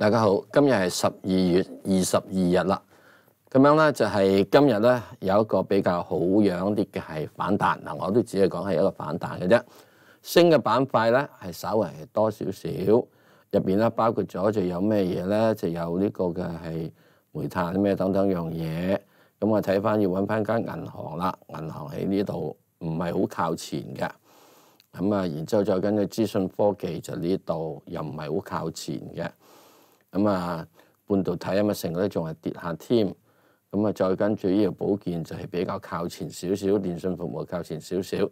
大家好，今日系十二月二十二日啦。咁样咧就系今日咧有一个比较好样啲嘅系反弹，嗱，我都只系讲系一个反弹嘅啫。升嘅板块咧系稍微系多少少，入边咧包括咗就有咩嘢咧，就有呢个嘅系煤炭咩等等样嘢。咁我睇翻要搵翻间银行啦，银行喺呢度唔系好靠前嘅。咁啊，然之后再跟住资讯科技就呢度又唔系好靠前嘅。咁啊，半導體啊嘛，成個都仲係跌下添，咁啊再跟住醫療保健就係比較靠前少少，電信服務靠前少少。